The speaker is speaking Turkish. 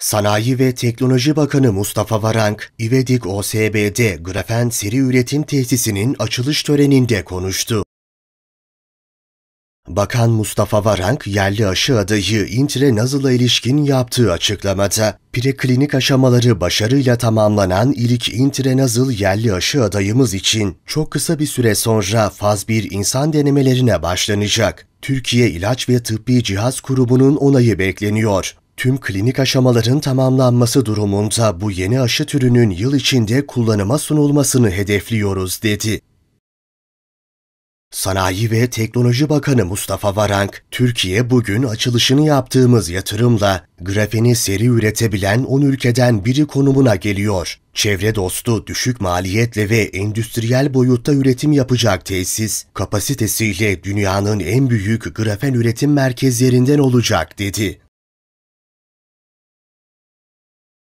Sanayi ve Teknoloji Bakanı Mustafa Varank, İvedik OSB'de grafen seri üretim tesisinin açılış töreninde konuştu. Bakan Mustafa Varank, yerli aşı adayı Intre Nazıl'a ilişkin yaptığı açıklamada, preklinik aşamaları başarıyla tamamlanan ilk Intre Nazıl yerli aşı adayımız için çok kısa bir süre sonra faz 1 insan denemelerine başlanacak. Türkiye İlaç ve Tıbbi Cihaz Kurumu'nun onayı bekleniyor. Tüm klinik aşamaların tamamlanması durumunda bu yeni aşı türünün yıl içinde kullanıma sunulmasını hedefliyoruz dedi. Sanayi ve Teknoloji Bakanı Mustafa Varank, Türkiye bugün açılışını yaptığımız yatırımla grafeni seri üretebilen 10 ülkeden biri konumuna geliyor. Çevre dostu, düşük maliyetle ve endüstriyel boyutta üretim yapacak tesis, kapasitesiyle dünyanın en büyük grafen üretim merkezlerinden olacak dedi.